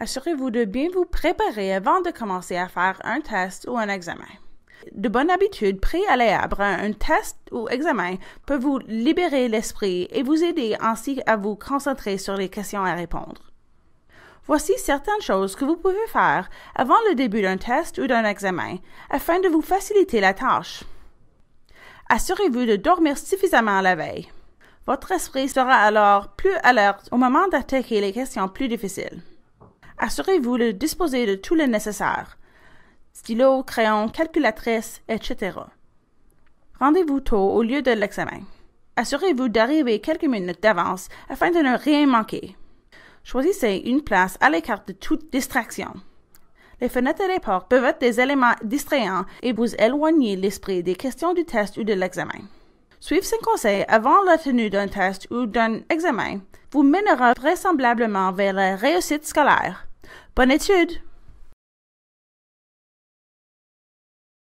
Assurez-vous de bien vous préparer avant de commencer à faire un test ou un examen. De bonne habitude, préalables à un test ou examen peut vous libérer l'esprit et vous aider ainsi à vous concentrer sur les questions à répondre. Voici certaines choses que vous pouvez faire avant le début d'un test ou d'un examen afin de vous faciliter la tâche. Assurez-vous de dormir suffisamment la veille. Votre esprit sera alors plus alerte au moment d'attaquer les questions plus difficiles assurez-vous de disposer de tout le nécessaire stylo, crayon, calculatrice, etc. Rendez-vous tôt au lieu de l'examen. Assurez-vous d'arriver quelques minutes d'avance afin de ne rien manquer. Choisissez une place à l'écart de toute distraction. Les fenêtres et les portes peuvent être des éléments distrayants et vous éloigner l'esprit des questions du test ou de l'examen. Suivre ces conseils avant la tenue d'un test ou d'un examen vous mènera vraisemblablement vers la réussite scolaire but it should